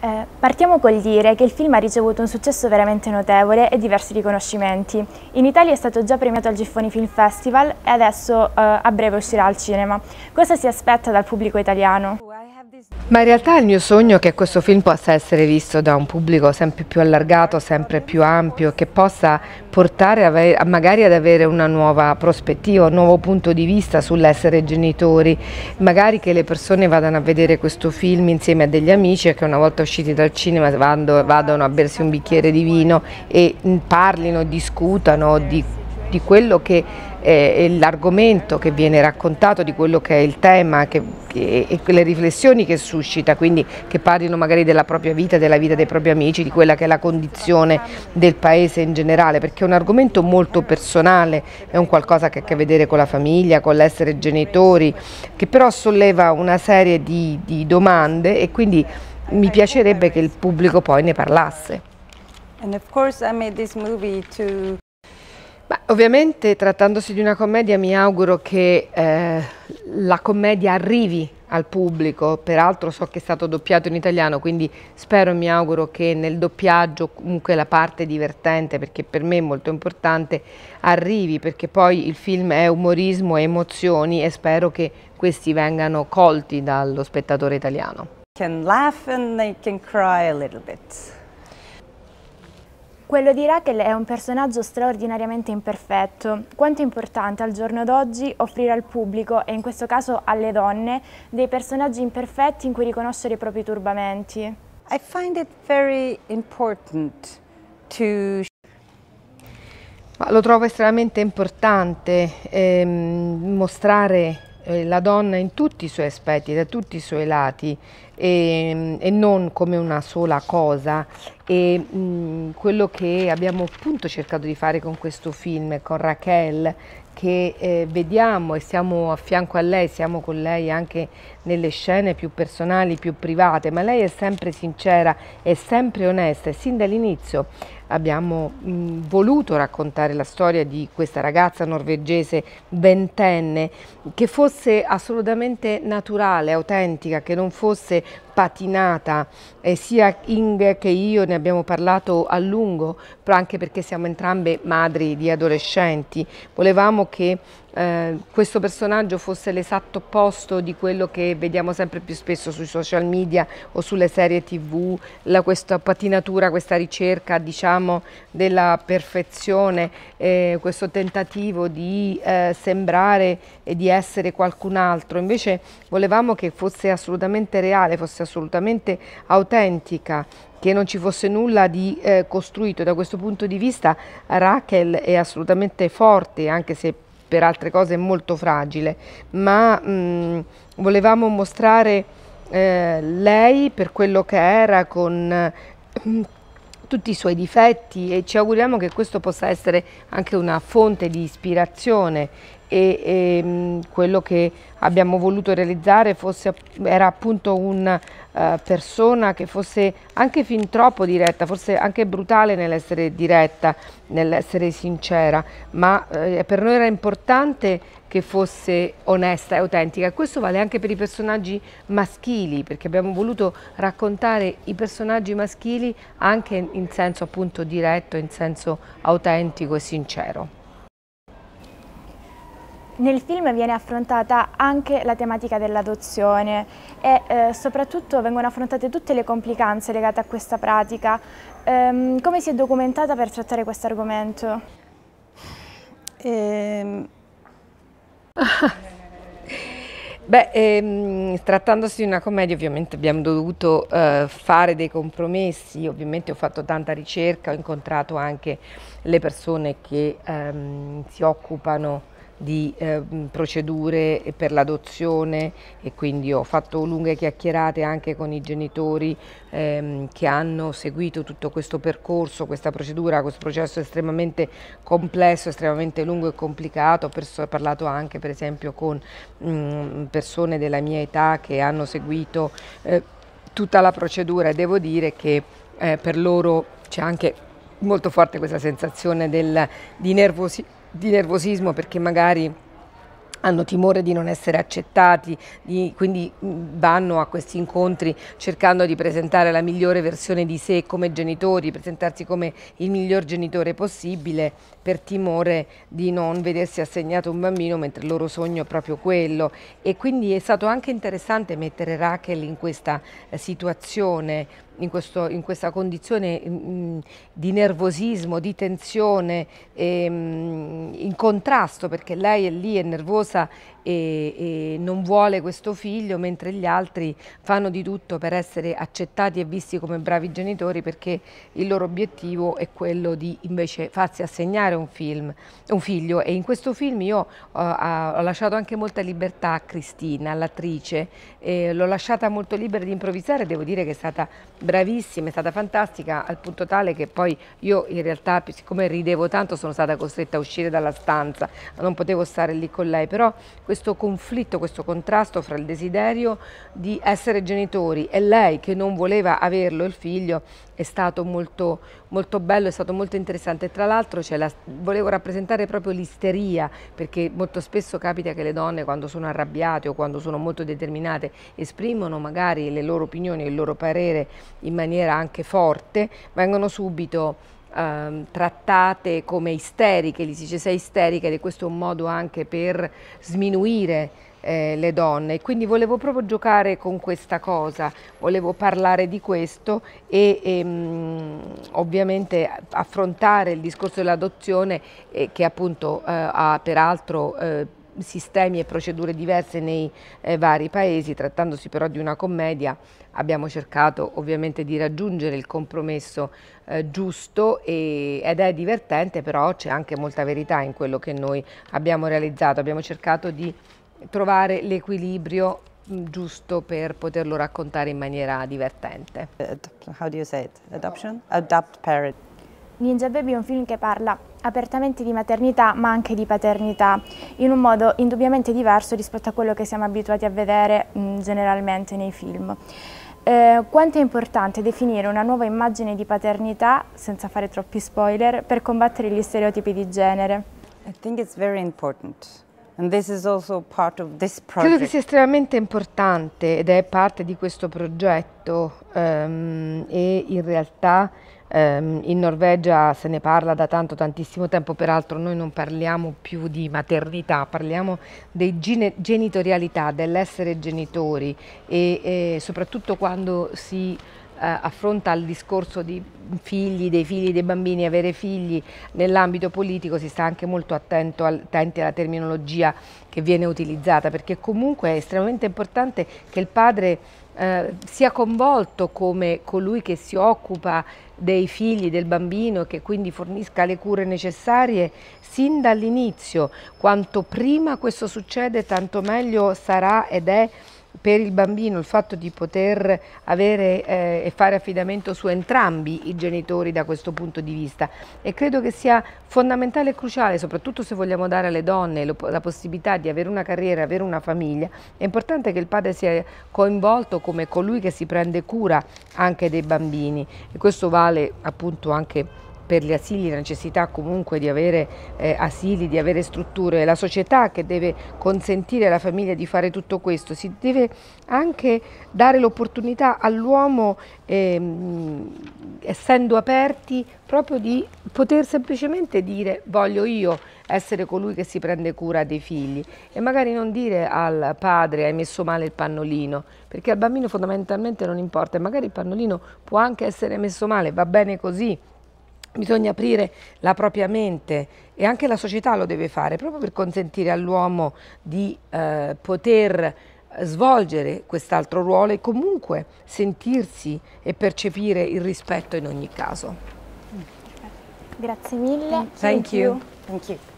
Eh, partiamo col dire che il film ha ricevuto un successo veramente notevole e diversi riconoscimenti. In Italia è stato già premiato al Giffoni Film Festival e adesso eh, a breve uscirà al cinema. Cosa si aspetta dal pubblico italiano? Ma in realtà il mio sogno è che questo film possa essere visto da un pubblico sempre più allargato, sempre più ampio, che possa portare a, magari ad avere una nuova prospettiva, un nuovo punto di vista sull'essere genitori, magari che le persone vadano a vedere questo film insieme a degli amici e che una volta usciti dal cinema vadano a bersi un bicchiere di vino e mm, parlino, discutano di, di quello che eh, l'argomento che viene raccontato di quello che è il tema che, che, e le riflessioni che suscita, quindi che parlino magari della propria vita, della vita dei propri amici, di quella che è la condizione del paese in generale, perché è un argomento molto personale, è un qualcosa che ha a che vedere con la famiglia, con l'essere genitori, che però solleva una serie di, di domande e quindi mi piacerebbe che il pubblico poi ne parlasse. And of course I made this movie to Beh, ovviamente trattandosi di una commedia mi auguro che eh, la commedia arrivi al pubblico, peraltro so che è stato doppiato in italiano, quindi spero e mi auguro che nel doppiaggio comunque la parte divertente, perché per me è molto importante, arrivi, perché poi il film è umorismo e emozioni e spero che questi vengano colti dallo spettatore italiano. Can laugh and they can cry a little bit. Quello di Raquel è un personaggio straordinariamente imperfetto. Quanto è importante al giorno d'oggi offrire al pubblico, e in questo caso alle donne, dei personaggi imperfetti in cui riconoscere i propri turbamenti? I find it very important to ma lo trovo estremamente importante ehm, mostrare eh, la donna in tutti i suoi aspetti, da tutti i suoi lati e, mm, e non come una sola cosa e mh, mm, quello che abbiamo appunto cercato di fare con questo film, con Raquel, che eh, vediamo e siamo a fianco a lei, siamo con lei anche nelle scene più personali, più private, ma lei è sempre sincera, è sempre onesta e sin dall'inizio abbiamo mh, mm, voluto raccontare la storia di questa ragazza norvegese ventenne che fosse assolutamente naturale, autentica, che non fosse patinata e sia Ing che io ne abbiamo parlato a lungo, anche perché siamo entrambe madri di adolescenti, volevamo che eh, questo personaggio fosse l'esatto opposto di quello che vediamo sempre più spesso sui social media o sulle serie tv, la, questa patinatura, questa ricerca diciamo, della perfezione, eh, questo tentativo di eh, sembrare e di essere qualcun altro, invece volevamo che fosse assolutamente reale, fosse assolutamente autentica, che non ci fosse nulla di eh, costruito. Da questo punto di vista Raquel è assolutamente forte, anche se per altre cose molto fragile, ma mh, volevamo mostrare eh, lei per quello che era con... Mh, eh, tutti i suoi difetti e ci auguriamo che questo possa essere anche una fonte di ispirazione e, e ehm, mh, quello che abbiamo voluto realizzare fosse, era appunto una uh, eh, persona che fosse anche fin troppo diretta, forse anche brutale nell'essere diretta, nell'essere sincera, ma eh, per noi era importante che fosse onesta e autentica e questo vale anche per i personaggi maschili perché abbiamo voluto raccontare i personaggi maschili anche in senso appunto diretto, in senso autentico e sincero. Nel film viene affrontata anche la tematica dell'adozione e eh, soprattutto vengono affrontate tutte le complicanze legate a questa pratica. Ehm, come si è documentata per trattare questo argomento? Ehm Beh, ehm, trattandosi di una commedia ovviamente abbiamo dovuto eh, fare dei compromessi, ovviamente ho fatto tanta ricerca, ho incontrato anche le persone che ehm, si occupano di eh, procedure per l'adozione e quindi ho fatto lunghe chiacchierate anche con i genitori ehm, che hanno seguito tutto questo percorso, questa procedura, questo processo estremamente complesso, estremamente lungo e complicato, ho parlato anche per esempio con mh, mm, persone della mia età che hanno seguito eh, tutta la procedura e devo dire che eh, per loro c'è anche molto forte questa sensazione del, di nervosità di nervosismo perché magari hanno timore di non essere accettati, di, quindi mm, vanno a questi incontri cercando di presentare la migliore versione di sé come genitori, presentarsi come il miglior genitore possibile per timore di non vedersi assegnato un bambino mentre il loro sogno è proprio quello. E quindi è stato anche interessante mettere Rachel in questa eh, situazione in, questo, in questa condizione mh, mm, di nervosismo, di tensione, e, ehm, mh, in contrasto perché lei è lì, è nervosa e, e, non vuole questo figlio, mentre gli altri fanno di tutto per essere accettati e visti come bravi genitori perché il loro obiettivo è quello di invece farsi assegnare un, film, un figlio e in questo film io ho, eh, ho lasciato anche molta libertà a Cristina, all'attrice, l'ho lasciata molto libera di improvvisare, devo dire che è stata bravissima, è stata fantastica al punto tale che poi io in realtà siccome ridevo tanto sono stata costretta a uscire dalla stanza, non potevo stare lì con lei, però questo conflitto, questo contrasto fra il desiderio di essere genitori e lei che non voleva averlo il figlio è stato molto, molto, bello, è stato molto interessante. Tra l'altro la, volevo rappresentare proprio l'isteria, perché molto spesso capita che le donne quando sono arrabbiate o quando sono molto determinate esprimono magari le loro opinioni, il loro parere in maniera anche forte, vengono subito ehm, trattate come isteriche, gli si dice sei isterica ed è questo un modo anche per sminuire eh, le donne quindi volevo proprio giocare con questa cosa, volevo parlare di questo e, e ehm, mh, ovviamente affrontare il discorso dell'adozione eh, che appunto eh, ha peraltro eh, sistemi e procedure diverse nei eh, vari paesi, trattandosi però di una commedia abbiamo cercato ovviamente di raggiungere il compromesso eh, giusto e, ed è divertente però c'è anche molta verità in quello che noi abbiamo realizzato, abbiamo cercato di trovare l'equilibrio mm, giusto per poterlo raccontare in maniera divertente. How do you say it? Adoption? Adopt parent. Ninja Baby è un film che parla apertamente di maternità ma anche di paternità in un modo indubbiamente diverso rispetto a quello che siamo abituati a vedere mh, mm, generalmente nei film. Eh, quanto è importante definire una nuova immagine di paternità, senza fare troppi spoiler, per combattere gli stereotipi di genere? I think it's very important. Credo che sia estremamente importante ed è parte di questo progetto um, e in realtà um, in Norvegia se ne parla da tanto tantissimo tempo, peraltro noi non parliamo più di maternità, parliamo di genitorialità, dell'essere genitori e, e soprattutto quando si eh, affronta il discorso di figli, dei figli, dei bambini, avere figli nell'ambito politico si sta anche molto attento al, attenti alla terminologia che viene utilizzata perché comunque è estremamente importante che il padre eh, sia coinvolto come colui che si occupa dei figli, del bambino e che quindi fornisca le cure necessarie sin dall'inizio. Quanto prima questo succede tanto meglio sarà ed è per il bambino il fatto di poter avere eh, e fare affidamento su entrambi i genitori da questo punto di vista e credo che sia fondamentale e cruciale, soprattutto se vogliamo dare alle donne lo, la possibilità di avere una carriera, avere una famiglia, è importante che il padre sia coinvolto come colui che si prende cura anche dei bambini e questo vale appunto anche per gli asili, la necessità comunque di avere eh, asili, di avere strutture, è la società che deve consentire alla famiglia di fare tutto questo, si deve anche dare l'opportunità all'uomo, ehm, essendo aperti, proprio di poter semplicemente dire voglio io essere colui che si prende cura dei figli e magari non dire al padre hai messo male il pannolino, perché al bambino fondamentalmente non importa e magari il pannolino può anche essere messo male, va bene così. Bisogna aprire la propria mente e anche la società lo deve fare proprio per consentire all'uomo di eh, poter svolgere quest'altro ruolo e comunque sentirsi e percepire il rispetto in ogni caso. Grazie mille. Thank, Thank you. you. Thank you.